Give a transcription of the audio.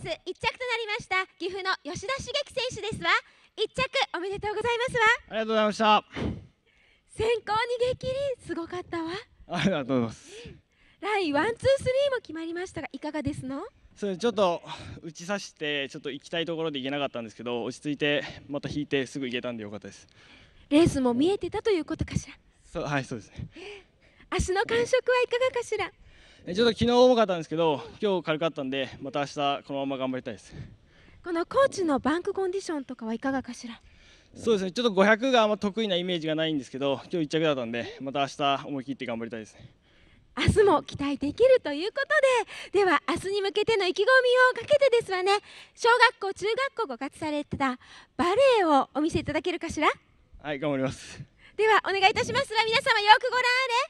ス1着となりました岐阜の吉田茂樹選手ですわ1着おめでとうございますわありがとうございました先行逃げ切りすごかったわありがとうございますラインワンツースリーも決まりましたがいかがですのそれちょっと打ち刺してちょっと行きたいところで行けなかったんですけど落ち着いてまた引いてすぐ行けたんでよかったですレースも見えてたということかしらそうはいそうですね足の感触はいかがかしらちょっと昨日重かったんですけど、今日軽かったんで、また明日このまま頑張りたいです。このコーチのバンクコンディションとかはいかがかしら。そうですね。ちょっと500があんま得意なイメージがないんですけど、今日1着だったんで、また明日思い切って頑張りたいですね。明日も期待できるということででは明日に向けての意気込みをかけてですわね小学校中学校ご活されてたバレエをお見せいただけるかしらはい頑張りますではお願いいたしますが皆様よくご覧あれ